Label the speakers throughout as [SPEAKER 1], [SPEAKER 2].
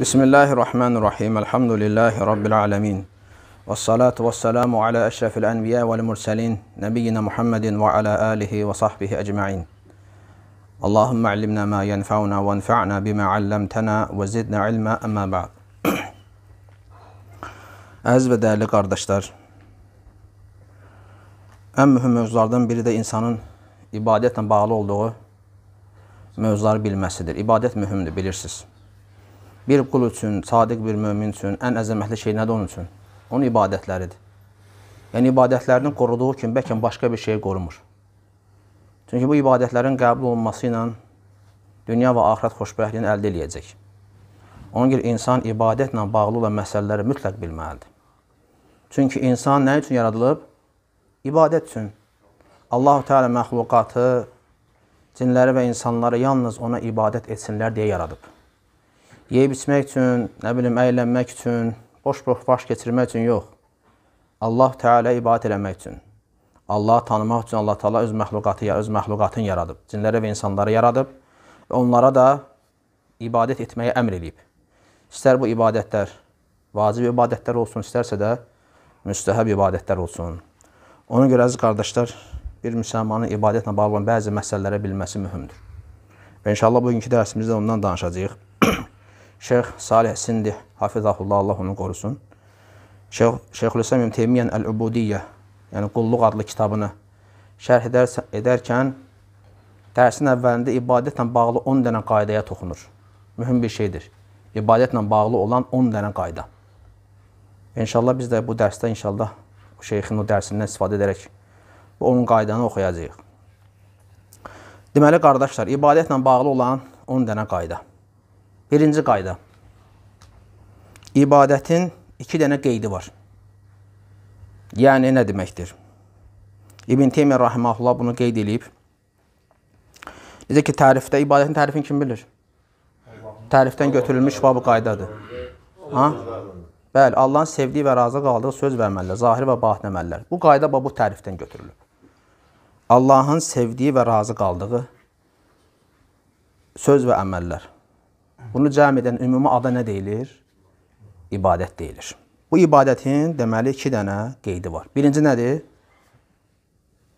[SPEAKER 1] بسم الله الرحمن الرحيم الحمد لله رب العالمين والصلاة والسلام على أشرف الأنبياء والمرسلين نبينا محمد وعلى آله وصحبه أجمعين اللهم علمنا ما ينفعنا وانفعنا بما علمتنا وزدنا علما أما بعد Əziz və dəyərli qardaşlar, ən mühüm mövzulardan biri də insanın ibadətlə bağlı olduğu mövzuları bilməsidir. İbadət mühümdür, bilirsiniz. bir qul üçün, sadiq bir mömin üçün ən əzəmətli şey nədir onun üçün? Onun ibadətləridir. Yəni ibadətlərinin qoruduğu kimi bəlkə başqa bir şey qorumur. Çünki bu ibadətlərin qəbul olunması ilə dünya və axirət xoşbəxtliyini əldə eləyəcək. Ona görə insan ibadətlə bağlı olan məsələləri mütləq bilməlidir. Çünki insan nə üçün yaradılıb? İbadət üçün. Allahu Teala məxluqatı, cinləri və insanları yalnız ona ibadət etsinlər deyə yaradıb yeyib içmək üçün, nə bilim, əylənmək üçün, boş-boş vaxt keçirmək üçün yox. Allah Teala ibadət eləmək üçün. Allah tanımaq üçün Allah Teala öz məxluqatı, öz məxluqatını yaradıb. Cinləri və insanları yaradıb və onlara da ibadət etməyə əmr eləyib. İstər bu ibadətlər vacib ibadətlər olsun, istərsə də müstəhəb ibadətlər olsun. Ona görə əziz qardaşlar, bir müsəlmanın ibadətlə bağlı olan bəzi məsələlərə bilməsi mühümdür. Və inşallah bugünkü dərsimizdə ondan danışacağıq. Şeyx Salih Sindi, hafizahullah, Allah onu qorusun. Şeyx, Şeyxülislam İbn Teymiyyən Əl-Ubudiyyə, yəni qulluq adlı kitabını şərh edər, edərkən dərsin əvvəlində ibadətlə bağlı 10 dənə qaydaya toxunur. Mühüm bir şeydir. İbadətlə bağlı olan 10 dənə qayda. İnşallah biz də bu dərsdə inşallah o şeyxin o dərsindən istifadə edərək bu 10 qaydanı oxuyacağıq. Deməli qardaşlar, ibadətlə bağlı olan 10 dənə qayda. Birinci qayda. İbadətin iki dənə qeydi var. Yəni, nə deməkdir? İbn Teymiyyə Rahimahullah bunu qeyd edib. Necə ki, tərifdə, ibadətin tərifini kim bilir? Tərifdən götürülmüş babı qaydadır. Ha? Bəli, Allahın sevdiyi və razı qaldığı söz və əməllər, zahir və batin əməllər. Bu qayda bax, bu tərifdən götürülüb. Allahın sevdiyi və razı qaldığı söz və əməllər. Bunu cəm edən ümumi ada nə deyilir? İbadət deyilir. Bu ibadətin deməli 2 dənə qeydi var. Birinci nədir?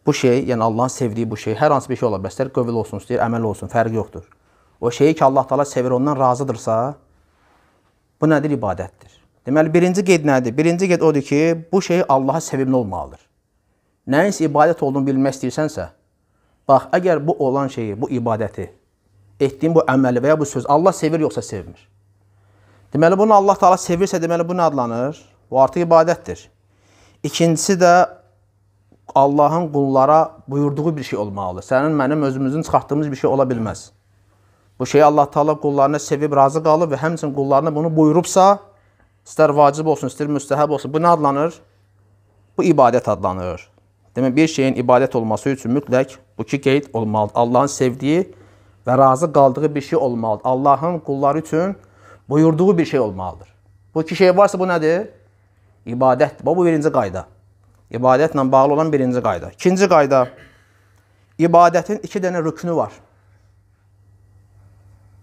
[SPEAKER 1] Bu şey, yəni Allahın sevdiyi bu şey, hər hansı bir şey ola bilər, istər qövül olsun, istər əməl olsun, fərqi yoxdur. O şeyi ki, Allah Taala sevir, ondan razıdırsa, bu nədir? İbadətdir. Deməli, birinci qeyd nədir? Birinci qeyd odur ki, bu şey Allaha sevimli olmalıdır. Nəyinsə ibadət olduğunu bilmək istəyirsənsə, bax, əgər bu olan şeyi, bu ibadəti etdiyin bu əməli və ya bu söz Allah sevir yoxsa sevmir? Deməli bunu Allah Taala sevirsə, deməli bu nə adlanır? Bu artıq ibadətdir. İkincisi də Allahın qullara buyurduğu bir şey olmalıdır. Sənin, mənim özümüzün çıxartdığımız bir şey ola bilməz. Bu şeyi Allah Taala qullarına sevib razı qalıb və həmçinin qullarına bunu buyurubsa, istər vacib olsun, istər müstəhəb olsun, bu nə adlanır? Bu ibadət adlanır. Demək, bir şeyin ibadət olması üçün mütləq bu iki qeyd olmalıdır. Allahın sevdiyi və razı qaldığı bir şey olmalıdır. Allahın qulları üçün buyurduğu bir şey olmalıdır. Bu iki şey varsa bu nədir? İbadətdir. Bu birinci qayda. İbadətlə bağlı olan birinci qayda. İkinci qayda, ibadətin iki dənə rüknü var.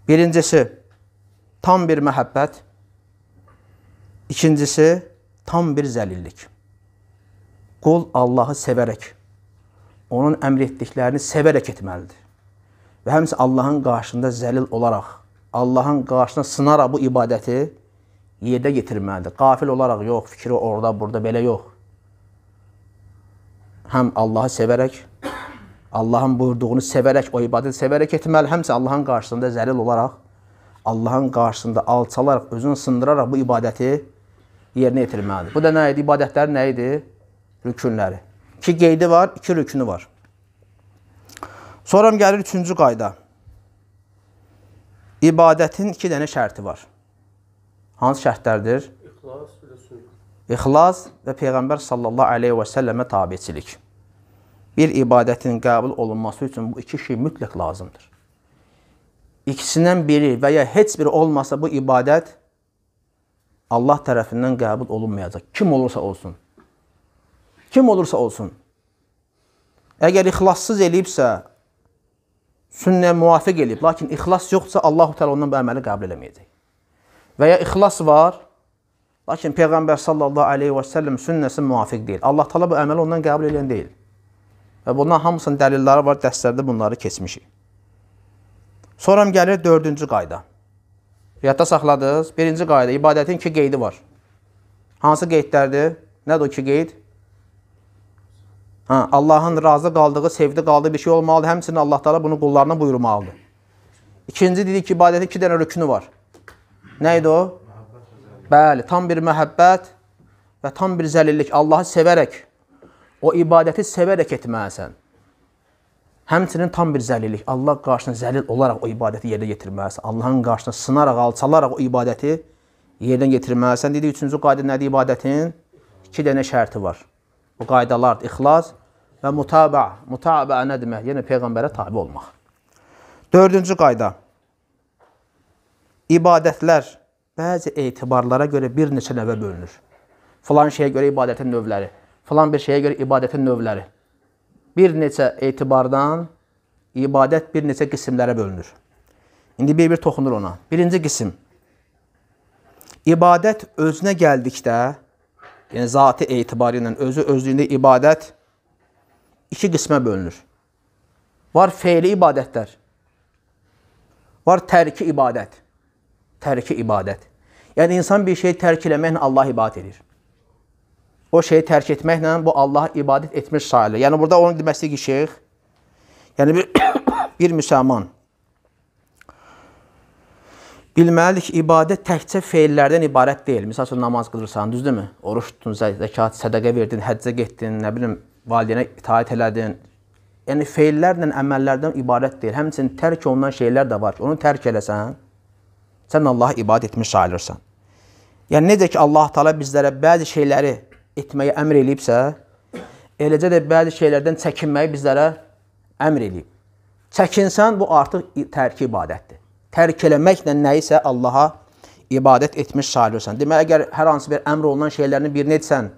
[SPEAKER 1] Birincisi, tam bir məhəbbət. İkincisi, tam bir zəlillik. Qul Allahı sevərək, onun əmr etdiklərini sevərək etməlidir və həmsə Allahın qarşısında zəlil olaraq, Allahın qarşısına sınaraq bu ibadəti yerdə yetirməlidir. Qafil olaraq yox, fikri orada, burada, belə yox. Həm Allahı sevərək, Allahın buyurduğunu sevərək, o ibadəti sevərək etməli, həmsə Allahın qarşısında zəlil olaraq, Allahın qarşısında alçalaraq, özünü sındıraraq bu ibadəti yerinə yetirməlidir. Bu da nə idi? İbadətlər nə idi? Rükünləri. İki qeydi var, iki rükünü var. Sonra gəlir üçüncü qayda. İbadətin iki dənə şərti var. Hansı şərtlərdir? İxlas və sünnət. İxlas və Peyğəmbər sallallahu aleyhi və səlləmə tabiçilik. Bir ibadətin qəbul olunması üçün bu iki şey mütləq lazımdır. İkisindən biri və ya heç biri olmasa bu ibadət Allah tərəfindən qəbul olunmayacaq. Kim olursa olsun. Kim olursa olsun. Əgər ixlassız eləyibsə, sünnəyə müvafiq eləyib, lakin ixlas yoxdursa, Allahu Teala ondan bu əməli qəbul eləməyəcək. Və ya ixlas var, lakin Peyğəmbər sallallahu aleyhi və səlləm sünnəsi müvafiq deyil. Allah Teala bu əməli ondan qəbul eləyən deyil. Və bundan hamısının dəlilləri var, dərslərdə bunları keçmişik. Sonra gəlir dördüncü qayda. Yadda saxladınız. Birinci qayda, ibadətin iki qeydi var. Hansı qeydlərdir? Nədir o iki qeyd? Hə, Allahın razı qaldığı, sevdi qaldığı bir şey olmalıdır. Həmçinin Allah Taala bunu qullarına buyurmalıdır. İkinci dedik ki, ibadətin iki dənə rüknü var. Nə idi o? Bəli, tam bir məhəbbət və tam bir zəlillik. Allahı sevərək, o ibadəti sevərək etməlisən. Həmçinin tam bir zəlillik. Allah qarşısına zəlil olaraq o ibadəti yerinə yetirməlisən. Allahın qarşısına sınaraq, alçalaraq o ibadəti yerinə yetirməlisən. Dedik, üçüncü qayda nədir ibadətin? İki dənə şərti var. Bu qaydalar ixlas və mutabə. Mutabə nə demək? Yəni peyğəmbərə tabe olmaq. Dördüncü qayda. İbadətlər bəzi etibarlara görə bir neçə növə bölünür. Falan şeyə görə ibadətin növləri, falan bir şeyə görə ibadətin növləri. Bir neçə etibardan ibadət bir neçə qismlərə bölünür. İndi bir-bir toxunur ona. Birinci qism. İbadət özünə gəldikdə, yəni zati etibarı ilə özü özlüyündə ibadət iki qismə bölünür. Var feili ibadətlər. Var tərki ibadət. Tərki ibadət. Yəni insan bir şeyi tərk eləməklə Allah ibadət edir. O şeyi tərk etməklə bu Allah ibadət etmiş sayılır. Yəni burada onun deməsi ki, şeyx yəni bir bir müsəlman bilməlidir ki, ibadət təkcə feillərdən ibarət deyil. Məsələn, namaz qılırsan, düzdürmü? Oruç tutdun, zəkat, sədaqə verdin, həccə getdin, nə bilim, valideynə itaət elədin. Yəni feillərlə əməllərdən ibarət deyil. Həmçinin tərk olunan şeylər də var ki, onu tərk eləsən, sən Allaha ibadət etmiş sayılırsan. Yəni necə ki Allah Taala bizlərə bəzi şeyləri etməyi əmr eləyibsə, eləcə də bəzi şeylərdən çəkinməyi bizlərə əmr eləyib. Çəkinsən bu artıq tərk ibadətdir. Tərk eləməklə nəyisə Allaha ibadət etmiş sayılırsan. Deməli əgər hər hansı bir əmr olunan şeylərin birini etsən,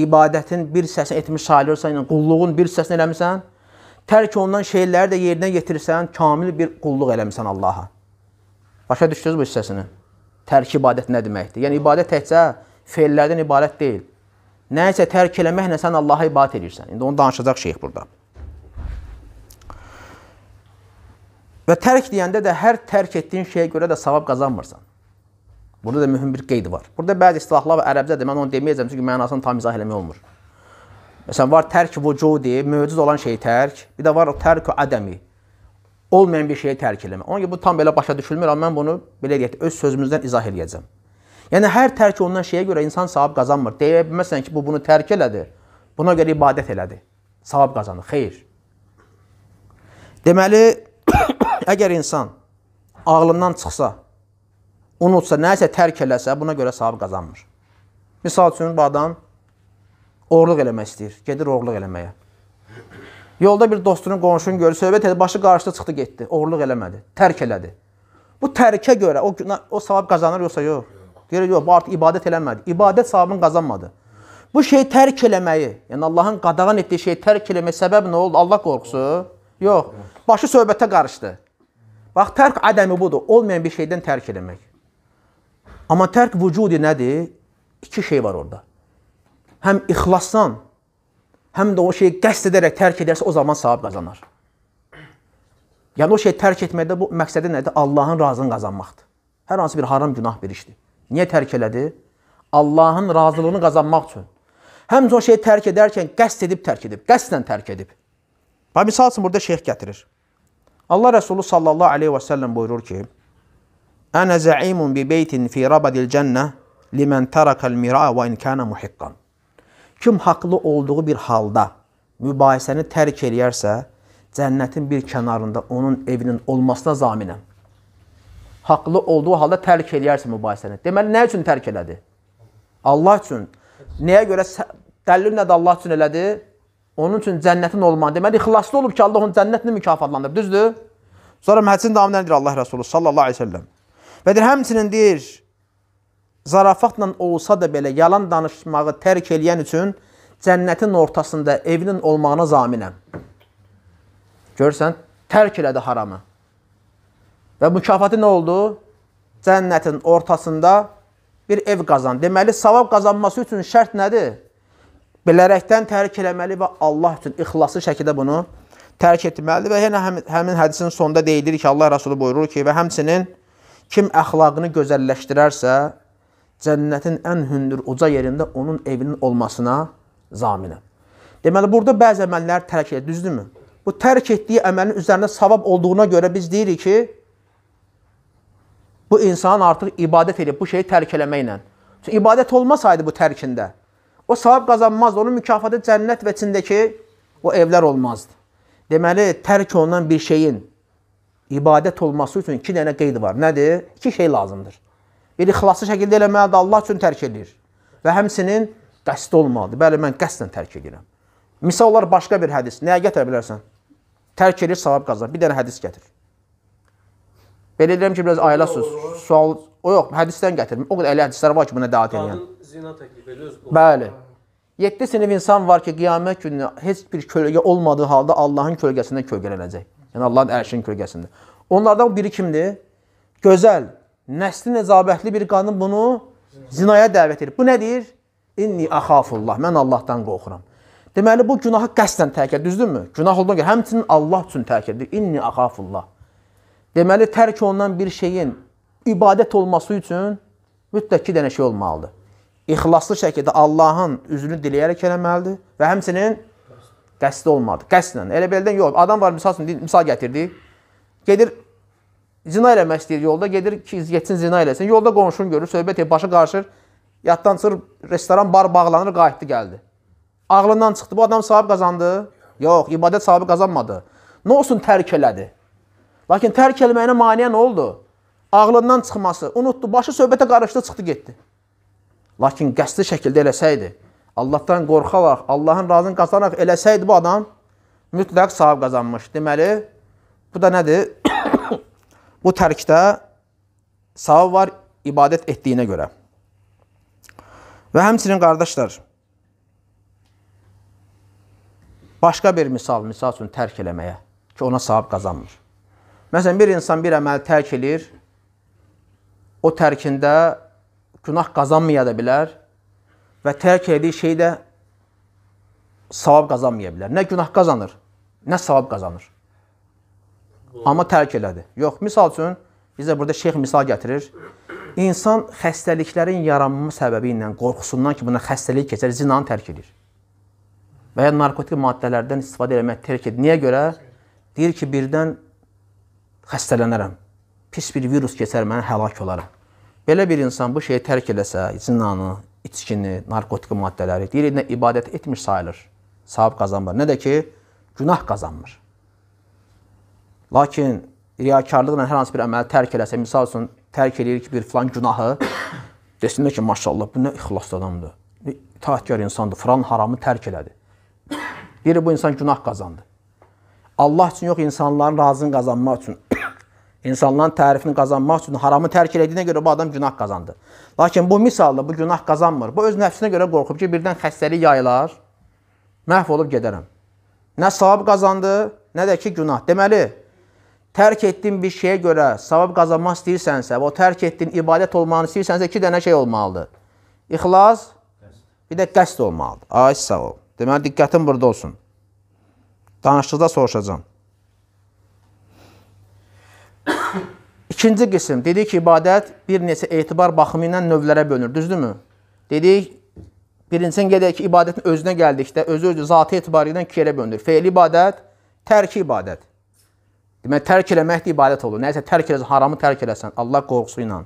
[SPEAKER 1] ibadətin bir hissəsini etmiş sayılır yəni sayla, qulluğun bir hissəsini eləmisən, tərk olunan şeyləri də yerinə yetirsən, kamil bir qulluq eləmisən Allaha. Başa düşdünüz bu hissəsini? Tərk ibadət nə deməkdir? Yəni, ibadət təkcə feillərdən ibarət deyil. Nəyisə tərk eləməklə sən Allaha ibadət edirsən. İndi onu danışacaq şeyh burada. Və tərk deyəndə də hər tərk etdiyin şeyə görə də savab qazanmırsan. Burada da mühüm bir qeyd var. Burada bəzi istilahlar ərəbcədir. Mən onu deməyəcəm çünki mənasını tam izah eləmək olmur. Məsələn, var tərk vücudi, mövcud olan şey tərk, bir də var tərk ədəmi. Olmayan bir şeyi tərk eləmək. Ona görə bu tam belə başa düşülmür, amma mən bunu belə deyək, öz sözümüzdən izah eləyəcəm. Yəni hər tərk olunan şeyə görə insan savab qazanmır. Deyə bilməsən ki, bu bunu tərk elədi. Buna görə ibadət elədi. Savab qazanır. Xeyr. Deməli, əgər insan ağlından çıxsa, unutsa, nəsə tərk eləsə, buna görə savab qazanmır. Misal üçün, bu adam orluq eləmək istəyir, gedir orluq eləməyə. Yolda bir dostunun, qonşunun görür, söhbət edir, başı qarşıda çıxdı, getdi, orluq eləmədi, tərk elədi. Bu tərkə görə o, o savab qazanır, yoxsa yox? Deyir, yox, bu artıq ibadət eləmədi. İbadət savabını qazanmadı. Bu şeyi tərk eləməyi, yəni Allahın qadağan etdiyi şeyi tərk eləmək səbəb nə oldu? Allah qorxusu? Yox. Başı söhbətə qarışdı. Bax, tərk ədəmi budur. Olmayan bir şeydən tərk eləmək. Amma tərk vücudi nədir? İki şey var orada. Həm ixlasdan, həm də o şeyi qəsd edərək tərk edərsə o zaman savab qazanar. Yəni o şeyi tərk etməkdə bu məqsədi nədir? Allahın razılığını qazanmaqdır. Hər hansı bir haram günah bir işdir. Niyə tərk elədi? Allahın razılığını qazanmaq üçün. Həmcə o şeyi tərk edərkən qəsd edib tərk edib, qəsdən tərk edib. Bax misal üçün burada şeyx gətirir. Allah Rəsulu sallallahu aleyhi və səlləm buyurur ki: أنا زعيم ببيت في ربد الجنة لمن ترك المرأة وإن كان محقا. Kim haqlı olduğu bir halda mübahisəni tərk eləyərsə, cənnətin bir kənarında onun evinin olmasına zaminəm. Haqlı olduğu halda tərk eləyərsə mübahisəni. Deməli, nə üçün tərk elədi? Allah üçün. Nəyə görə dəlil nədir Allah üçün elədi? Onun üçün cənnətin olmanı. Deməli, ixlaslı olub ki, Allah onu cənnətlə mükafatlandırır. Düzdür? Sonra məhcin davamlarındır Allah Rəsulü sallallahu aleyhi ve sellem. Və deyir, həmçinin deyir, zarafatla olsa da belə yalan danışmağı tərk eləyən üçün cənnətin ortasında evinin olmağına zaminəm. Görsən, tərk elədi haramı. Və mükafatı nə oldu? Cənnətin ortasında bir ev qazan. Deməli, savab qazanması üçün şərt nədir? Bilərəkdən tərk eləməli və Allah üçün ixlaslı şəkildə bunu tərk etməli və yenə həmin hədisin sonunda deyilir ki, Allah Rasulü buyurur ki, və həmçinin Kim əxlaqını gözəlləşdirərsə, cənnətin ən hündür uca yerində onun evinin olmasına zaminəm. Deməli, burada bəzi əməllər tərk edir, düzdürmü? Bu tərk etdiyi əməlin üzərində savab olduğuna görə biz deyirik ki, bu insan artıq ibadət edib bu şeyi tərk eləməklə. Çünki ibadət olmasaydı bu tərkində, o savab qazanmazdı, onun mükafatı cənnət və içindəki o evlər olmazdı. Deməli, tərk olunan bir şeyin ibadət olması üçün iki dənə qeyd var. Nədir? İki şey lazımdır. Bir, ixlaslı şəkildə eləməlidir, Allah üçün tərk edir. Və həmsinin qəsd olmalıdır. Bəli, mən qəsdən tərk edirəm. Misallar başqa bir hədis. Nəyə gətirə bilərsən? Tərk edir, savab qazanır. Bir dənə hədis gətir. Belə edirəm ki, biraz ailə söz, sual, o yox, hədisdən gətirmir. O qədər elə hədislər var ki, buna dəat edən. Zina təklif edir. Bəli. 7 sinif insan var ki, qiyamət günü heç bir kölgə olmadığı halda Allahın kölgəsindən kölgələnəcək. Yəni Allahın ərşinin kölgəsində. Onlardan biri kimdir? Gözəl, nəsli necabətli bir qanın bunu zinaya dəvət edir. Bu nədir? İnni axafullah. Mən Allahdan qorxuram. Deməli bu günahı qəsdən tərk edir, düzdürmü? Günah olduğuna görə həmçinin Allah üçün tərk edir. İnni axafullah. Deməli tərk olunan bir şeyin ibadət olması üçün mütləq ki dənə şey olmalıdır. İxlaslı şəkildə Allahın üzünü diləyərək eləməlidir və həmçinin Qəsd olmadı. Qəsdlə. Elə beldən yox. Adam var, misal üçün, misal gətirdi. Gedir zina eləmək istəyir yolda, gedir ki, getsin zina eləsin. Yolda qonşunu görür, söhbət edir, başı qarışır. Yaddan çıxır, restoran, bar bağlanır, qayıtdı, gəldi. Ağlından çıxdı. Bu adam savab qazandı. Yox, ibadət savabı qazanmadı. Nə olsun tərk elədi. Lakin tərk eləməyinə maniyə nə oldu? Ağlından çıxması. Unutdu, başı söhbətə qarışdı, çıxdı, getdi. Lakin qəsdi şəkildə eləsəydi, Allahdan qorxaraq, Allahın razını qazanaraq eləsəydi bu adam mütləq savab qazanmış. Deməli, bu da nədir? bu tərkdə savab var ibadət etdiyinə görə. Və həmçinin qardaşlar, başqa bir misal, misal üçün tərk eləməyə ki, ona savab qazanmır. Məsələn, bir insan bir əməli tərk eləyir, o tərkində günah qazanmaya da bilər, və tərk elədiyi şey də savab qazanmaya bilər. Nə günah qazanır, nə savab qazanır. Amma tərk elədi. Yox, misal üçün bizə burada şeyx misal gətirir. İnsan xəstəliklərin yaranma səbəbi ilə qorxusundan ki, buna xəstəlik keçər, zinanı tərk edir. Və ya narkotik maddələrdən istifadə etmək tərk edir. Niyə görə? Deyir ki, birdən xəstələnərəm. Pis bir virus keçər, mən həlak olaram. Belə bir insan bu şeyi tərk eləsə, zinanı, içkini, narkotik maddələri dilinə ibadət etmiş sayılır. Savab qazanmır. Nə də ki, günah qazanmır. Lakin riyakarlıqla hər hansı bir əməli tərk eləsə, misal üçün tərk eləyir ki, bir filan günahı, desinlər ki, maşallah, bu nə ixlaslı adamdır. İtaətkar insandır, filan haramı tərk elədi. Biri bu insan günah qazandı. Allah üçün yox, insanların razını qazanmaq üçün İnsanların tərifini qazanmaq üçün haramı tərk elədiyinə görə bu adam günah qazandı. Lakin bu misalda bu günah qazanmır. Bu öz nəfsinə görə qorxub ki, birdən xəstəlik yayılar, məhv olub gedərəm. Nə savab qazandı, nə də ki günah. Deməli, tərk etdiyin bir şeyə görə savab qazanmaq istəyirsənsə, o tərk etdiyin ibadət olmağını istəyirsənsə, iki dənə şey olmalıdır. İxlas, bir də qəsd olmalıdır. Ay sağ ol. Deməli, diqqətin burada olsun. Danışdıqda soruşacağım. İkinci qism, dedik ki, ibadət bir neçə etibar baxımı ilə növlərə bölünür, düzdürmü? Dedik, birincisi gedək ki, ibadətin özünə gəldikdə, özü-özü zatı etibarı ilə ikiyə bölünür. Feyli ibadət, tərki ibadət. Demək, tərk eləmək də ibadət olur. Nəyəsə tərk eləsən, haramı tərk eləsən, Allah qorxusu ilə.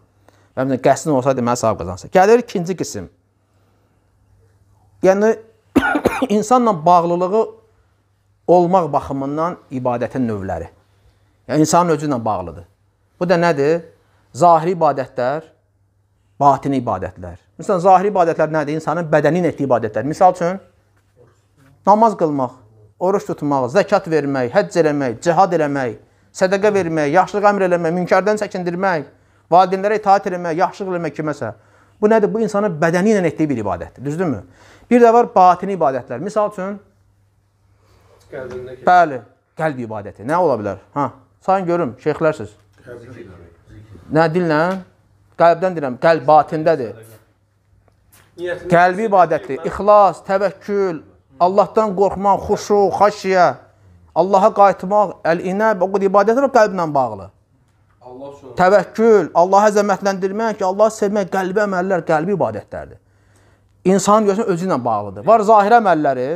[SPEAKER 1] Və bir qəsdin olsa deməli savab qazansa. Gəlir ikinci qism. Yəni insanla bağlılığı olmaq baxımından ibadətin növləri. Yəni insanın özü ilə bağlıdır. Bu da nədir? Zahiri ibadətlər, batini ibadətlər. Məsələn, zahiri ibadətlər nədir? İnsanın bədənin etdiyi ibadətlər. Misal üçün, namaz qılmaq, oruç tutmaq, zəkat vermək, həcc eləmək, cihad eləmək, sədəqə vermək, yaxşılıq əmr eləmək, münkardan çəkindirmək, valideynlərə itaat eləmək, yaxşılıq eləmək kiməsə. Bu nədir? Bu insanın bədəni ilə etdiyi bir ibadətdir, düzdürmü? Bir də var batini ibadətlər. Misal üçün Bəli, qəlb ibadəti. Nə ola bilər? Ha, hə, sayın görüm, şeyxlərsiz. Nə dillə? Qəlbdən deyirəm, qəlb batindədir. Qəlbi ibadətdir. İxlas, təvəkkül, Allahdan qorxmaq, xuşu, xaşiyə, Allaha qayıtmaq, əl-inəb, o ibadətlər qəlblə bağlı. Allah Təvəkkül, Allahı əzəmətləndirmək, Allahı sevmək, qəlbi əməllər, qəlbi ibadətlərdir. İnsanın görsən özü ilə bağlıdır. Var zahir əməlləri,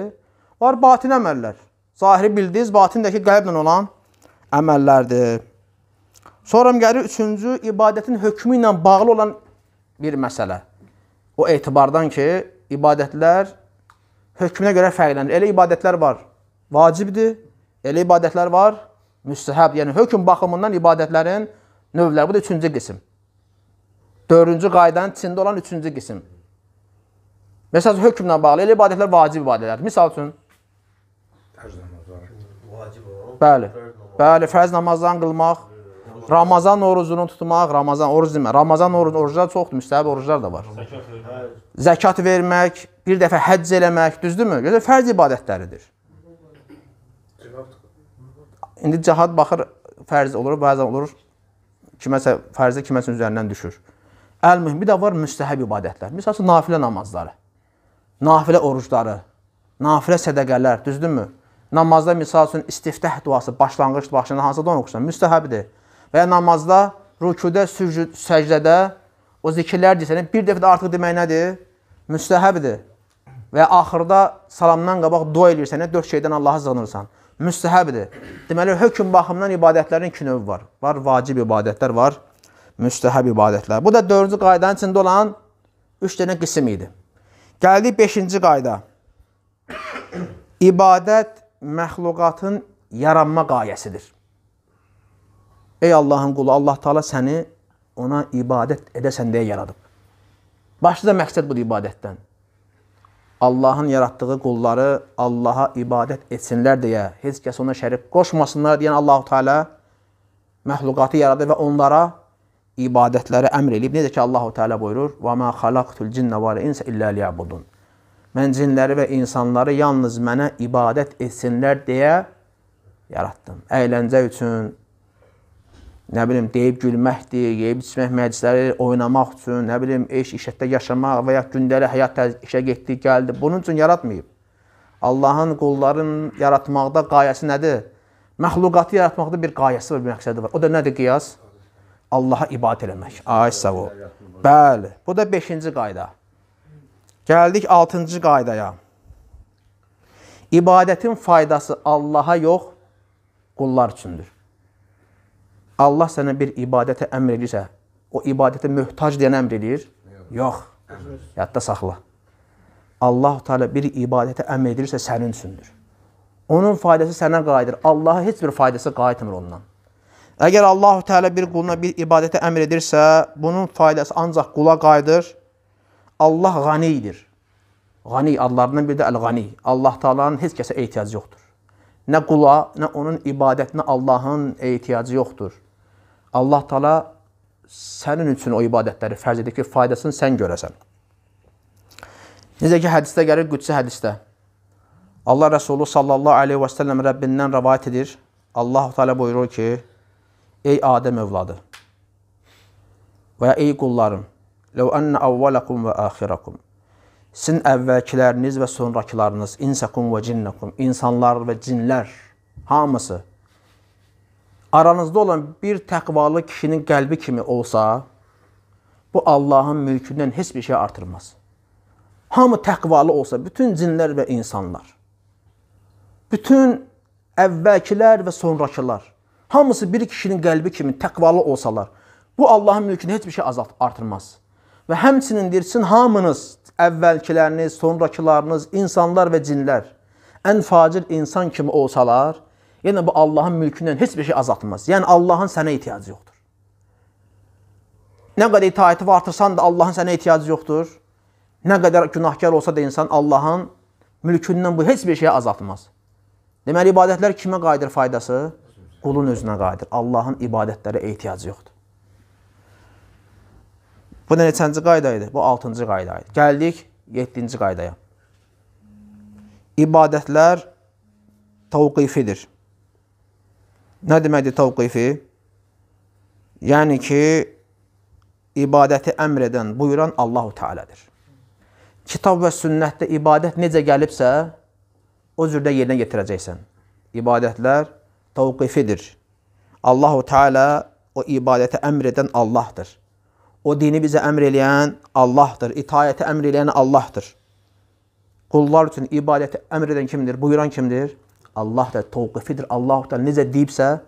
[SPEAKER 1] var batin əməllər. Zahiri bildiniz, batindəki qəlblə olan əməllərdir. Sonra gəlir üçüncü ibadətin hökmü ilə bağlı olan bir məsələ. O etibardan ki, ibadətlər hökmünə görə fərqlənir. Elə ibadətlər var, vacibdir. Elə ibadətlər var, müstəhəb. Yəni hökm baxımından ibadətlərin növləri. Bu da üçüncü qism. Dördüncü qaydanın içində olan üçüncü qism. Məsələn, hökmlə bağlı elə ibadətlər vacib ibadətlərdir. Misal üçün Bəli. Bəli, fərz namazdan qılmaq, Ramazan orucunu tutmaq, Ramazan oruc demə, Ramazan orucu oruclar çoxdur, müstəhəb oruclar da var. Zəkat hə. vermək, bir dəfə həcc eləmək, düzdürmü? Gözəl fərz ibadətləridir. İndi cihad baxır fərz olur, bəzən olur kiməsə fərzə kiməsin üzərindən düşür. Əl-mühim bir də var müstəhəb ibadətlər. Məsəl üçün nafilə namazları, nafilə orucları, nafilə sədaqələr, düzdürmü? Namazda misal üçün istiftah duası, başlanğıc duasını hansıdan oxusan müstəhəbdir və namazda, rükudə, sücud, səcdədə o zikirlərdirsə, yəni bir dəfə də artıq demək nədir? Müstəhəbdir. Və axırda salamdan qabaq dua eləyirsən, yəni, dörd şeydən Allaha sığınırsan. Müstəhəbdir. Deməli, hökm baxımından ibadətlərin iki növü var. Var vacib ibadətlər, var müstəhəb ibadətlər. Bu da dördüncü qaydanın içində olan üç dənə qism idi. Gəldik beşinci qayda. İbadət məxluqatın yaranma qayəsidir. Ey Allahın qulu, Allah Taala səni ona ibadət edəsən deyə yaradıb. Başlıca məqsəd budur ibadətdən. Allahın yaratdığı qulları Allaha ibadət etsinlər deyə, heç kəs ona şərik qoşmasınlar deyən Allahu Teala məxluqatı yaradır və onlara ibadətləri əmr eləyib. Necə ki Allahu Teala buyurur: "Və ma xalaqtul cinnə vel insə illə liyabudun." Mən cinləri və insanları yalnız mənə ibadət etsinlər deyə yaratdım. Əyləncə üçün, nə bilim, deyib gülməkdir, yeyib içmək məclisləri oynamaq üçün, nə bilim, eş, işətdə yaşamaq və ya gündəli həyat işə getdi, gəldi. Bunun üçün yaratmayıb. Allahın qulların yaratmaqda qayəsi nədir? Məxluqatı yaratmaqda bir qayəsi və bir məqsədi var. O da nədir qiyas? Allaha ibadət eləmək. Ay sağ ol. Bəli, bu da 5-ci qayda. Gəldik 6-cı qaydaya. İbadətin faydası Allaha yox, qullar üçündür. Allah sənə bir ibadətə əmr edirsə, o ibadətə möhtac deyən əmr edir? Yox. Yadda saxla. Allah Teala bir ibadətə əmr edirsə sənin üçündür. Onun faydası sənə qayıdır. Allaha heç bir faydası qayıtmır ondan. Əgər Allahu Teala bir quluna bir ibadətə əmr edirsə, bunun faydası ancaq qula qayıdır. Allah Ğanidir. Ğani adlarından biri də Əl-Ğani. Allah Taala'nın heç kəsə ehtiyacı yoxdur. Nə qula, nə onun ibadətinə Allahın ehtiyacı yoxdur. Allah Taala sənin üçün o ibadətləri fərz edir ki, faydasını sən görəsən. Necə ki hədisdə gəlir, qüdsi hədisdə. Allah Rəsulu sallallahu əleyhi və səlləm Rəbbindən rivayet edir. Allahu Taala buyurur ki: "Ey Adəm övladı və ya ey qullarım, "Ləv enne avvalakum və axirakum" Sizin əvvəlkiləriniz və sonrakılarınız, insakum və cinnakum, insanlar və cinlər hamısı aranızda olan bir təqvalı kişinin qəlbi kimi olsa, bu Allahın mülkündən heç bir şey artırmaz. Hamı təqvalı olsa, bütün cinlər və insanlar, bütün əvvəlkilər və sonrakılar, hamısı bir kişinin qəlbi kimi təqvalı olsalar, bu Allahın mülkünü heç bir şey azalt artırmaz. Və həmçinin deyirsin, hamınız, əvvəlkiləriniz, sonrakılarınız, insanlar və cinlər, ən facir insan kimi olsalar, Yəni bu Allahın mülkündən heç bir şey azaltmaz. Yəni Allahın sənə ehtiyacı yoxdur. Nə qədər itaəti artırsan da Allahın sənə ehtiyacı yoxdur. Nə qədər günahkar olsa da insan Allahın mülkündən bu heç bir şeyə azaltmaz. Deməli ibadətlər kimə qayıdır faydası? Qulun özünə qayıdır. Allahın ibadətlərə ehtiyacı yoxdur. Bu da neçənci qayda idi? Bu 6-cı qayda idi. Gəldik 7-ci qaydaya. İbadətlər tavqifidir. Nə deməkdir tavqifi? Yəni ki, ibadəti əmr edən, buyuran Allahu Teala'dır. Kitab və sünnətdə ibadət necə gəlibsə, o cürdə yerinə yetirəcəksən. İbadətlər tavqifidir. Allahu Teala o ibadəti əmr edən Allahdır. O dini bizə əmr eləyən Allahdır. İtaəti əmr eləyən Allahdır. Qullar üçün ibadəti əmr edən kimdir? Buyuran kimdir? Allah da tövqifidir. Allah da necə deyibsə,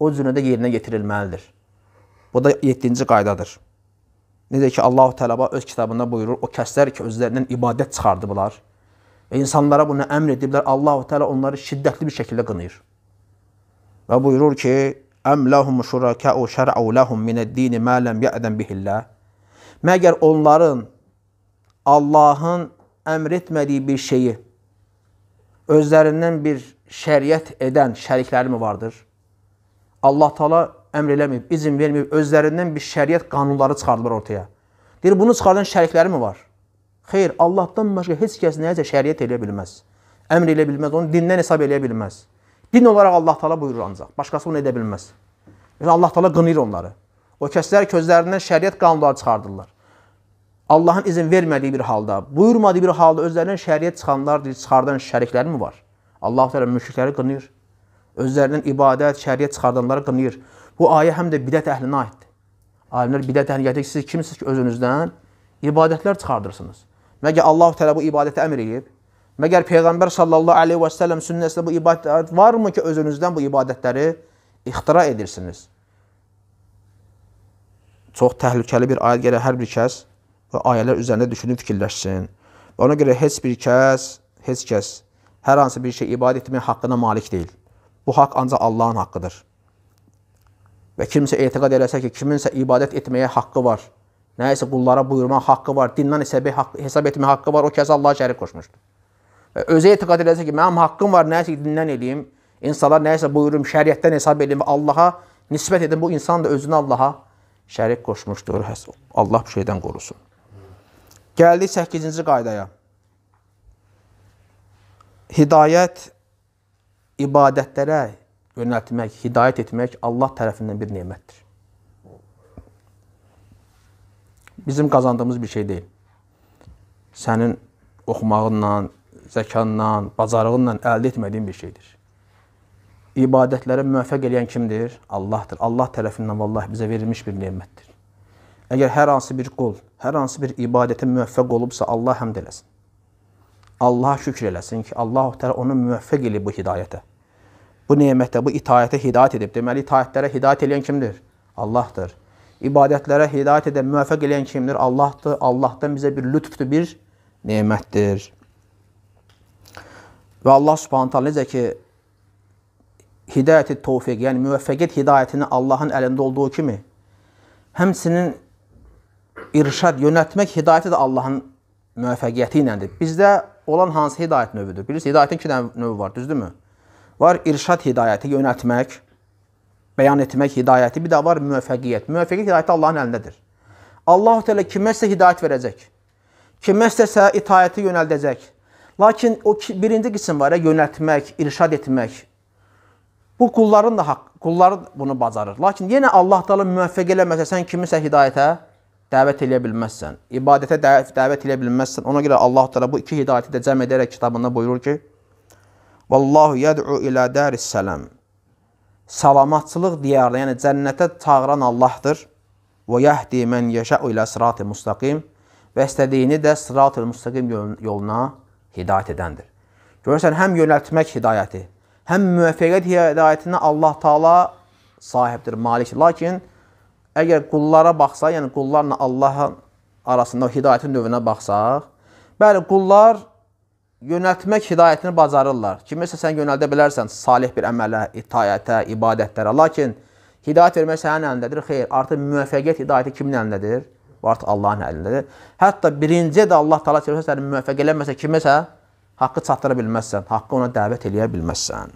[SPEAKER 1] o cürə də yerinə yetirilməlidir. Bu da 7-ci qaydadır. Necə ki Allahu Teala öz kitabında buyurur, o kəslər ki özlərindən ibadət çıxardıblar və insanlara bunu əmr ediblər, Allahu Teala onları şiddətli bir şəkildə qınayır. Və buyurur ki: "Əm lahum şuraka'u şer'u lahum mined-din ma lam ya'zan bihillah." Məgər onların Allahın əmr etmədiyi bir şeyi özlərindən bir şəriət edən şərikləri mi vardır? Allah Taala əmr eləməyib, izin verməyib, özlərindən bir şəriət qanunları çıxardılar ortaya. Deyir, bunu çıxardan şərikləri mi var? Xeyr, Allahdan başqa heç kəs nəyəcə şəriət eləyə bilməz. Əmr eləyə bilməz, onu dindən hesab eləyə bilməz. Din olaraq Allah Taala buyurur ancaq, başqası bunu edə bilməz. Yəni Allah Taala qınayır onları. O kəslər közlərindən şəriət qanunları çıxardırlar. Allahın izin vermədiyi bir halda, buyurmadığı bir halda özlərindən şəriət çıxanlar, çıxardan şərikləri mi var? Allah Teala müşrikləri qınayır. Özlərindən ibadət, şəriət çıxardanları qınayır. Bu ayə həm də bidət əhlinə aiddir. Alimlər bidət əhlinə gəlir. Siz kimsiniz ki, özünüzdən ibadətlər çıxardırsınız. Məgər Allah Teala bu ibadətə əmr edib? Məgər Peyğəmbər sallallahu aleyhi və səlləm sünnəsində bu ibadət varmı ki, özünüzdən bu ibadətləri ixtira edirsiniz? Çox təhlükəli bir ayət gəlir hər bir kəs və ayələr üzərində düşünüb fikirləşsin. Və ona görə heç bir kəs, heç kəs hər hansı bir şey ibadə etmək haqqına malik deyil. Bu haqq ancaq Allahın haqqıdır. Və kimsə etiqad eləsə ki, kiminsə ibadət etməyə haqqı var, nəyisə qullara buyurmaq haqqı var, dindən hesab etmək haqqı var, o kəs Allaha şərik qoşmuşdur. Və özü etiqad eləsə ki, mənim haqqım var, nəyisə dindən eləyim, insanlar nəyisə buyurum, şəriətdən hesab eləyim və Allaha nisbət edim, bu insan da özünü Allaha şərik qoşmuşdur. Allah bu şeydən qorusun. Gəldik 8-ci qaydaya. Hidayət ibadətlərə yönəltmək, hidayət etmək Allah tərəfindən bir nemətdir. Bizim qazandığımız bir şey deyil. Sənin oxumağınla, zəkanla, bacarığınla əldə etmədiyin bir şeydir. İbadətlərə müvəffəq eləyən kimdir? Allahdır. Allah tərəfindən vallahi bizə verilmiş bir nemətdir. Əgər hər hansı bir qul, hər hansı bir ibadətə müvəffəq olubsa, Allah həmd eləsin. Allah şükür eləsin ki, Allah-u Teala onu müvəffəq edib bu hidayətə. Bu nemətə, bu itayətə hidayət edib. Deməli, itayətlərə hidayət edən kimdir? Allahdır. İbadətlərə hidayət edən, müvəffəq edən kimdir? Allahdır. Allahdan bizə bir lütfdür, bir nemətdir. Və Allah Subhanahu taala necə ki hidayət-i tövfiq, yəni müvəffəqiyyət hidayətini Allahın əlində olduğu kimi, həmçinin irşad, yönətmək hidayəti də Allahın müvəffəqiyyəti iləndir. Bizdə olan hansı hidayət növüdür? Bilirsiniz, hidayətin iki dənə növü var, düzdürmü? Var irşad hidayəti, yönəltmək, bəyan etmək hidayəti, bir də var müvəffəqiyyət. Müvəffəqiyyət hidayəti Allahın əlindədir. Allahu Teala kiməsə hidayət verəcək. Kiməsə itaəti yönəldəcək. Lakin o ki, birinci qism var ya, yönəltmək, irşad etmək. Bu qulların da haqq, qulları bunu bacarır. Lakin yenə Allah Teala müvəffəq eləməsə sən kimisə hidayətə dəvət eləyə bilməzsən. İbadətə dəvət eləyə bilməzsən. Ona görə Allah təala bu iki hidayəti də cəm edərək kitabında buyurur ki: "Vallahu yad'u ila daris-salam." Salamatçılıq diyarına, yəni cənnətə çağıran Allahdır. "Və yahdi men yasha'u ila sirati mustaqim." Və istədiyini də sırat-ül mustaqim yoluna hidayət edəndir. Görürsən, həm yönəltmək hidayəti, həm müvəffəqiyyət hidayətinə Allah Taala sahibdir, malikdir. Lakin əgər qullara baxsa, yəni qullarla Allahın arasında o hidayətin növünə baxsaq, bəli, qullar yönəltmək hidayətini bacarırlar. Kiminsə sən yönəldə bilərsən salih bir əmələ, itayətə, ibadətlərə. Lakin hidayət vermək sənin əlindədir. Xeyr, artıq müvəffəqiyyət hidayəti kimin əlindədir? Bu artıq Allahın əlindədir. Hətta birinci də Allah təala çevirsə səni müvəffəq eləməsə kiməsə haqqı çatdıra bilməzsən, haqqı ona dəvət eləyə bilməzsən.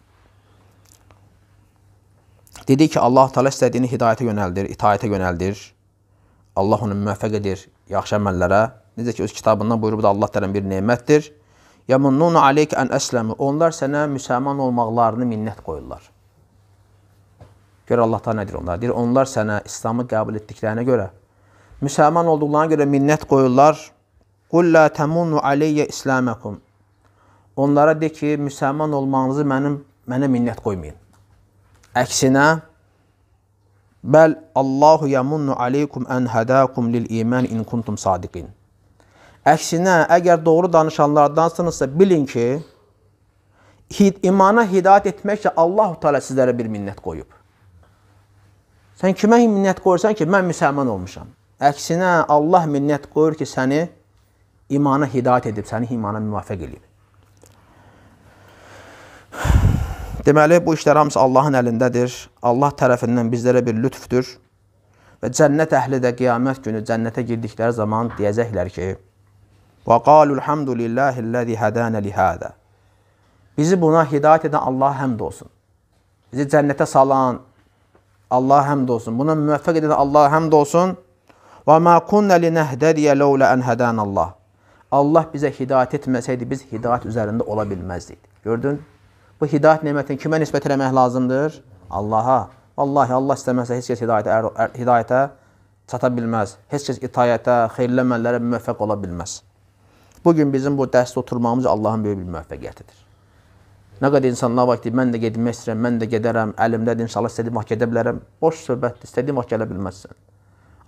[SPEAKER 1] Dedi ki, Allah Teala istədiyini hidayətə yönəldir, itayətə yönəldir. Allah onu müvəffəq edir yaxşı əməllərə. Necə ki, öz kitabından buyurub da Allah tərəm bir nemətdir. Yəmunnun aleyk ən əsləmi. Onlar sənə müsəlman olmaqlarını minnət qoyurlar. Gör Allah da nədir onlar? Deyir, onlar sənə İslamı qəbul etdiklərinə görə, müsəlman olduqlarına görə minnət qoyurlar. Qul la təmunnu aleyyə isləməkum. Onlara de ki, müsəlman olmağınızı mənim, mənə minnət qoymayın. Əksinə, Bəl Allahu yamunnu aleykum ən hədəkum lil iman in kuntum sadiqin. Əksinə, əgər doğru danışanlardansınızsa bilin ki, hid, imana hidayət etməklə Allahu Teala sizlərə bir minnət qoyub. Sən kimə minnət qoyursan ki, mən müsəlman olmuşam. Əksinə, Allah minnət qoyur ki, səni imana hidayət edib, səni imana müvafiq edib. Deməli, bu işlər hamısı Allahın əlindədir. Allah tərəfindən bizlərə bir lütfdür. Və cənnət əhli də qiyamət günü cənnətə girdikləri zaman deyəcəklər ki, وَقَالُوا الْحَمْدُ لِلَّهِ الَّذِي هَدَانَ لِهَذَا Bizi buna hidayət edən Allah həmd olsun. Bizi cənnətə salan Allah həmd olsun. Buna müvəffəq edən Allah həmd olsun. وَمَا كُنَّ لِنَهْدَدِيَ لَوْلَ أَنْ هَدَانَ اللّٰهِ Allah bizə hidayət etməsəydi, biz hidayət üzərində ola bilməzdik. Gördün? bu hidayət nemətini kimə nisbət eləmək lazımdır? Allaha. Vallahi Allah istəməsə heç kəs hidayətə, er, er, hidayətə çata bilməz. Heç kəs itayətə, xeyirli əməllərə müvəffəq ola bilməz. Bugün bizim bu dərsdə oturmağımız Allahın böyük bir müvəffəqiyyətidir. Nə qədər insanlar var ki, mən də getmək istəyirəm, mən də gedərəm, əlimdədir, inşallah istədiyim vaxt gedə bilərəm. Boş söhbətdir, istədiyim vaxt gələ bilməzsən.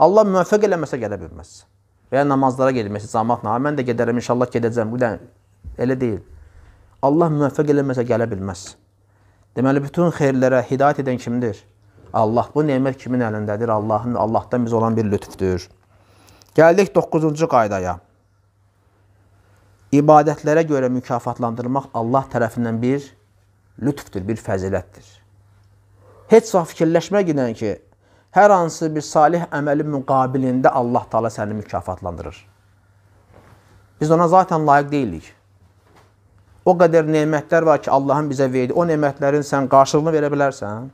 [SPEAKER 1] Allah müvəffəq eləməsə gələ bilməzsən. Və ya namazlara gedməsi, cəmaatla, mən də gedərəm, inşallah gedəcəm. Bu da elə deyil. Allah müvəffəq eləməsə gələ bilməz. Deməli, bütün xeyirlərə hidayət edən kimdir? Allah. Bu nemət kimin əlindədir? Allahın və Allahdan biz olan bir lütfdür. Gəldik 9-cu qaydaya. İbadətlərə görə mükafatlandırmaq Allah tərəfindən bir lütfdür, bir fəzilətdir. Heç vaxt fikirləşmə gedən ki, hər hansı bir salih əməli müqabilində Allah Taala səni mükafatlandırır. Biz ona zaten layiq deyilik. O qədər nemətlər var ki, Allahın bizə verdi. O nemətlərin sən qarşılığını verə bilərsən.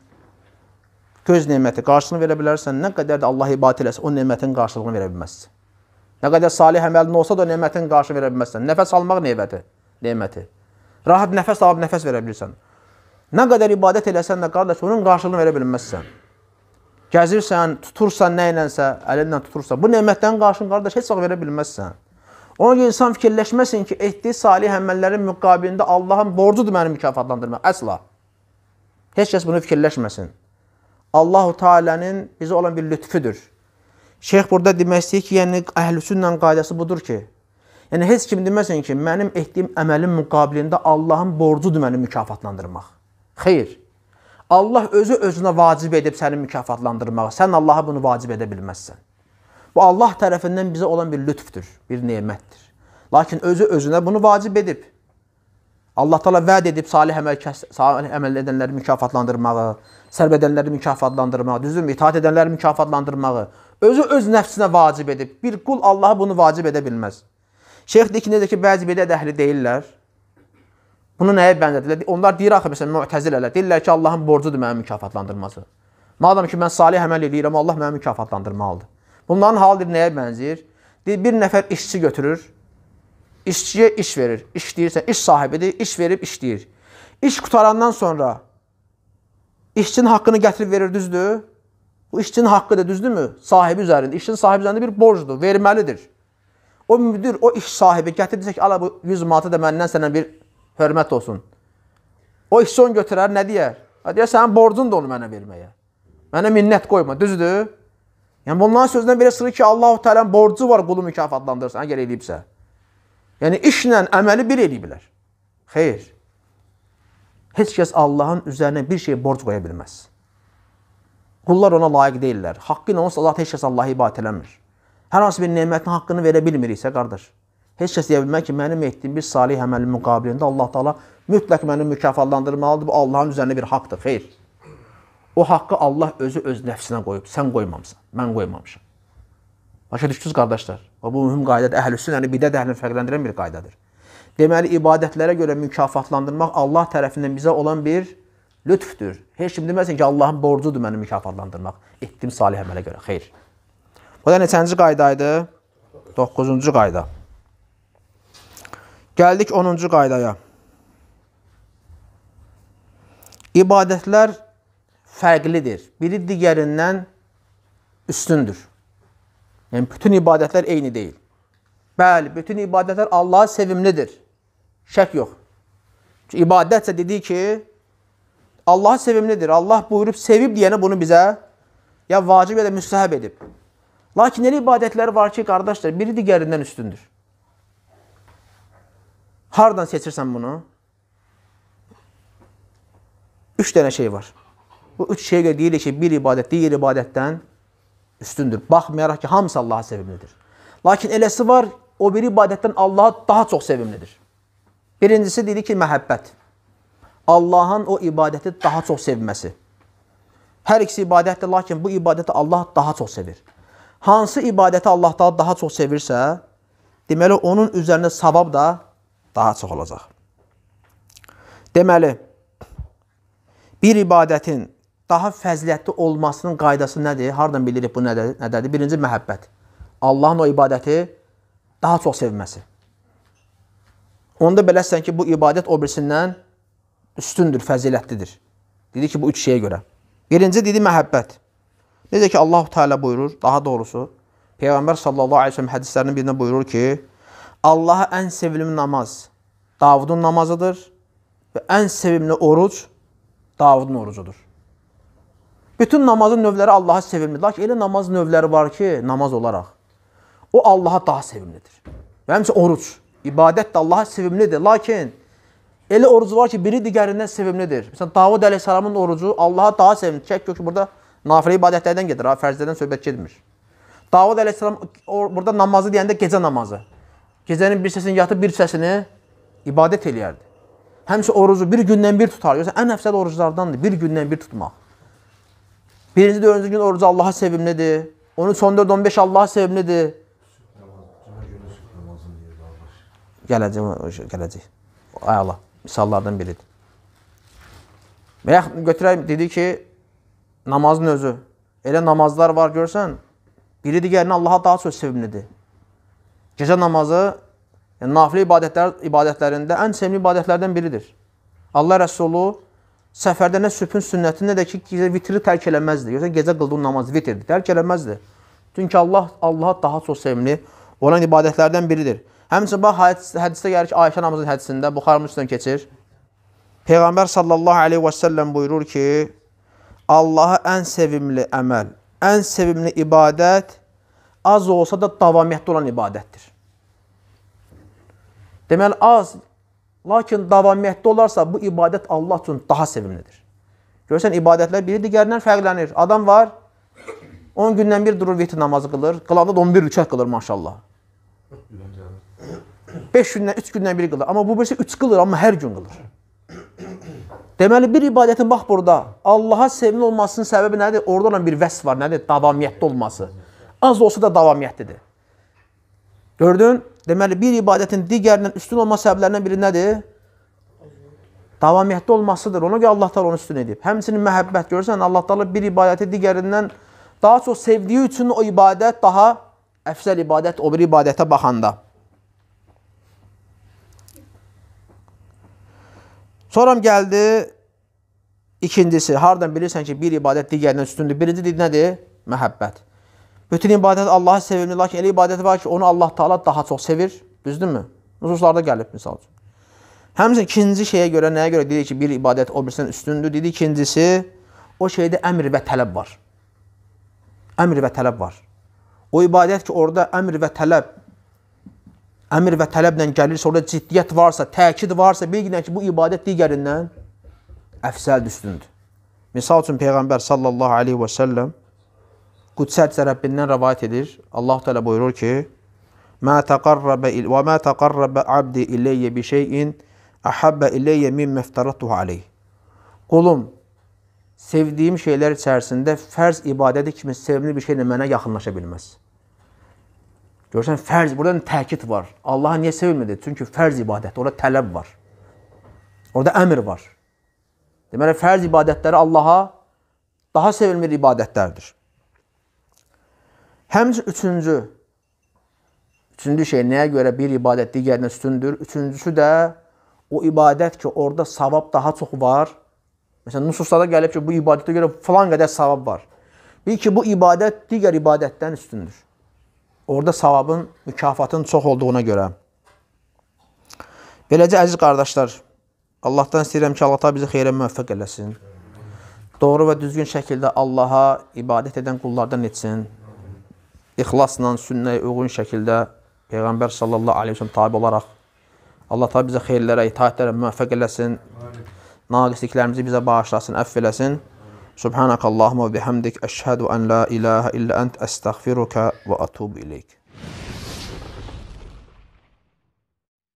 [SPEAKER 1] Göz neməti qarşılığını verə bilərsən. Nə qədər də Allah ibadət eləsə, o nemətin qarşılığını verə bilməzsən. Nə qədər salih əməlin olsa da o nemətin qarşılığını verə bilməzsən. Nəfəs almaq neməti, neməti. Rahat nəfəs alıb nəfəs verə bilirsən. Nə qədər ibadət eləsən də qardaş, onun qarşılığını verə bilməzsən. Gəzirsən, tutursan nə ilənsə, əlinlə tutursan. Bu nemətdən qarşın qardaş heç vaxt verə bilməzsən. Ona görə insan fikirləşməsin ki, etdiyi salih əməllərin müqabilində Allahın borcudur məni mükafatlandırmaq. Əsla. Heç kəs bunu fikirləşməsin. Allahu Teala'nın bizə olan bir lütfüdür. Şeyx burada demək istəyir ki, yəni əhlüsünnə qaydası budur ki, yəni heç kim deməsin ki, mənim etdiyim əməlin müqabilində Allahın borcudur məni mükafatlandırmaq. Xeyr. Allah özü özünə vacib edib səni mükafatlandırmağı. Sən Allaha bunu vacib edə bilməzsən. Bu Allah tərəfindən bizə olan bir lütfdür, bir nemətdir. Lakin özü özünə bunu vacib edib. Allah Taala vəd edib salih əməl salih əməl edənləri mükafatlandırmağı, sərb edənləri mükafatlandırmağı, düzdürmü? İtaat edənləri mükafatlandırmağı özü öz nəfsinə vacib edib. Bir qul Allaha bunu vacib edə bilməz. Şeyx deyir ki, necə ki bəzi bidət əhli deyirlər, bunu nəyə bənzədirlər? Onlar deyir axı məsələn Mu'təzilələr deyirlər ki, Allahın borcudur məni mükafatlandırması. Madam ki mən salih əməl eləyirəm, Allah məni mükafatlandırmalıdır. Bunların halı nəyə bənzəyir? Deyir, bir nəfər işçi götürür, işçiyə iş verir. İşləyirsən, iş sahibidir, iş verib işləyir. İş qutarandan sonra işçinin haqqını gətirib verir, düzdür? Bu işçinin haqqıdır, düzdürmü? Sahibi üzərində. İşçinin sahibi üzərində bir borcdur, verməlidir. O müdür, o iş sahibi gətirdirsə ki, ala bu 100 manatı da məndən sənə bir hörmət olsun. O işçi onu götürər, nə deyər? Deyər, sənin borcun da onu mənə verməyə. Mənə minnət qoyma, düzdür? Yəni bunların sözündən belə sınır ki, Allahu Teala'nın borcu var qulu mükafatlandırsın, əgər eləyibsə. Yəni işlə əməli bir eləyiblər. Xeyr. Heç kəs Allahın üzərinə bir şey borc qoya bilməz. Qullar ona layiq deyillər. Haqqı ilə olsa Allah heç kəs Allahı ibat eləmir. Hər hansı bir nemətin haqqını verə bilmiriksə, qardaş, heç kəs deyə bilmək ki, mənim etdiyim bir salih əməlin müqabilində Allah Taala mütləq məni mükafatlandırmalıdır. Bu Allahın üzərinə bir haqqdır. Xeyr. O haqqı Allah özü öz nəfsinə qoyub. Sən qoymamısan, mən qoymamışam. Başa düşdünüz qardaşlar? Və bu mühüm qaydadır. Əhlüsünnəni yəni bidət əhlini fərqləndirən bir qaydadır. Deməli, ibadətlərə görə mükafatlandırmaq Allah tərəfindən bizə olan bir lütfdür. Heç kim deməsin ki, Allahın borcudur məni mükafatlandırmaq. Etdim salih əmələ görə. Xeyr. Bu da neçənci qaydaydı? 9-cu qayda. Gəldik 10-cu qaydaya. İbadətlər fərqlidir. Biri digərindən üstündür. Yəni bütün ibadətlər eyni deyil. Bəli, bütün ibadətlər Allaha sevimlidir. Şək yox. Çünki ibadətsə dedi ki, Allah sevimlidir. Allah buyurub sevib deyənə bunu bizə ya vacib ya da müstəhəb edib. Lakin elə ibadətlər var ki, qardaşlar, biri digərindən üstündür. Hardan seçirsən bunu? Üç dənə şey var. Bu üç şeyə görə deyirik ki, bir ibadət digər ibadətdən üstündür. Baxmayaraq ki, hamısı Allaha sevimlidir. Lakin eləsi var, o bir ibadətdən Allaha daha çox sevimlidir. Birincisi dedik ki, məhəbbət. Allahın o ibadəti daha çox sevməsi. Hər ikisi ibadətdir, lakin bu ibadəti Allah daha çox sevir. Hansı ibadəti Allah daha, daha çox sevirsə, deməli, onun üzərində savab da daha çox olacaq. Deməli, bir ibadətin daha fəzilətli olmasının qaydası nədir? Hardan bilirik bu nədə, nədədir? Birinci məhəbbət. Allahın o ibadəti daha çox sevməsi. Onda beləsən ki, bu ibadət o birisindən üstündür, fəzilətlidir. Dedi ki, bu üç şeyə görə. Birinci dedi məhəbbət. Necə ki, Allahu Teala buyurur, daha doğrusu Peyğəmbər sallallahu əleyhi və səlləm hədislərinin birində buyurur ki, Allaha ən sevimli namaz Davudun namazıdır və ən sevimli oruc Davudun orucudur. Bütün namazın növləri Allaha sevimlidir. Lakin elə namaz növləri var ki, namaz olaraq o Allaha daha sevimlidir. Və həmçə oruc. İbadət də Allaha sevimlidir. Lakin elə oruc var ki, biri digərindən sevimlidir. Məsələn, Davud əleyhissalamın orucu Allaha daha sevimlidir. Çək ki, burada nafilə ibadətlərdən gedir, ha, fərzlərdən söhbət gedmir. Davud əleyhissalam burada namazı deyəndə gecə namazı. Gecənin bir səsini yatıb bir səsini ibadət eləyərdi. Həmçə orucu bir gündən bir tutar. Yoxsa ən əfsəl oruclardandır bir gündən bir tutmaq. Birinci, dördüncü gün orucu Allah'a sevimlidir. 13, 14, 15 Allah'a sevimlidir. Gələcək, gələcək. Ay Allah, misallardan biridir. Və ya götürək, dedi ki, namazın özü. Elə namazlar var, görsən, biri digərini Allaha daha çox sevimlidir. Gecə namazı, yəni, nafilə ibadətlər, ibadətlərində ən sevimli ibadətlərdən biridir. Allah Rəsulü Səfərdə nə sübhün sünnəti, nə də ki, vitri tərk eləməzdi. Yoxsa gecə qıldığın namaz vitirdir, tərk eləməzdi. Çünki Allah Allaha daha çox sevimli olan ibadətlərdən biridir. Həmçinin bax hədis, hədisdə gəlir ki, Ayşə namazının hədisində Buxarın üstündən keçir. Peyğəmbər sallallahu əleyhi və səlləm buyurur ki, Allaha ən sevimli əməl, ən sevimli ibadət az olsa da davamiyyətli olan ibadətdir. Deməli az Lakin davamiyyətli olarsa bu ibadət Allah üçün daha sevimlidir. Görürsən, ibadətlər biri digərindən fərqlənir. Adam var, 10 gündən bir durur vitr namazı qılır, qılanda da 11 rükət qılır maşallah. 5 gündən, 3 gündən bir qılır. Amma bu birisi 3 qılır, amma hər gün qılır. Deməli, bir ibadətin bax burada, Allaha sevimli olmasının səbəbi nədir? Orada olan bir vəsf var, nədir? Davamiyyətli olması. Az olsa da davamiyyətlidir. Gördün? Deməli, bir ibadətin digərindən üstün olma səbəblərindən biri nədir? Davamiyyətli olmasıdır. Ona görə Allah Taala onu üstün edib. Həmçinin məhəbbət görsən, Allah Taala bir ibadəti digərindən daha çox sevdiyi üçün o ibadət daha əfsəl ibadət o bir ibadətə baxanda. Sonra gəldi ikincisi. Hardan bilirsən ki, bir ibadət digərindən üstündür? Birinci dil nədir? Məhəbbət. Bütün ibadət Allahı sevimli, lakin elə ibadət var ki, onu Allah Taala daha çox sevir. Düzdürmü? Nususlarda gəlib misal üçün. Həmçinin ikinci şeyə görə nəyə görə dedik ki, bir ibadət o birisindən üstündür? Dedik ikincisi o şeydə əmr və tələb var. Əmr və tələb var. O ibadət ki, orada əmr və tələb əmr və tələblə gəlirsə, orada ciddiyyət varsa, təkid varsa, bilginə ki, bu ibadət digərindən əfsəldir, üstündür. Misal üçün Peyğəmbər sallallahu aleyhi və səlləm Qudsi hədisi Rəbbindən rəvayət edir. Allah Teala buyurur ki: "Mə təqarrəbə il və mə təqarrəbə abdi ileyyə bi şeyin ahabbə ileyyə mimmə iftaratuhu aleyh." Qulum sevdiyim şeylər içərisində fərz ibadəti kimi sevimli bir şeylə mənə yaxınlaşa bilməz. Görürsən, fərz, burada təkid var. Allahı niyə sevilmədi? Çünki fərz ibadətdir, orada tələb var. Orada əmr var. Deməli, fərz ibadətləri Allaha daha sevilmir ibadətlərdir. Həmç üçüncü, üçüncü şey nəyə görə bir ibadət digərinə üstündür? Üçüncüsü də o ibadət ki, orada savab daha çox var. Məsələn, nususlarda gəlib ki, bu ibadətə görə filan qədər savab var. Bil ki, bu ibadət digər ibadətdən üstündür. Orada savabın, mükafatın çox olduğuna görə. Beləcə, əziz qardaşlar, Allahdan istəyirəm ki, Allah bizi xeyrə müvəffəq eləsin. Doğru və düzgün şəkildə Allaha ibadət edən qullardan etsin ixlasla, sünnəyə uyğun şəkildə Peyğəmbər sallallahu aleyhi ve sellem tabi olaraq Allah tabi bizə xeyirlərə, itaətlərə müvəffəq eləsin. Naqisliklərimizi bizə bağışlasın, əff eləsin. Subhanakallahumma və bihamdik əşhədu an la ilaha illa ent əstəğfiruka və atubu ileyk.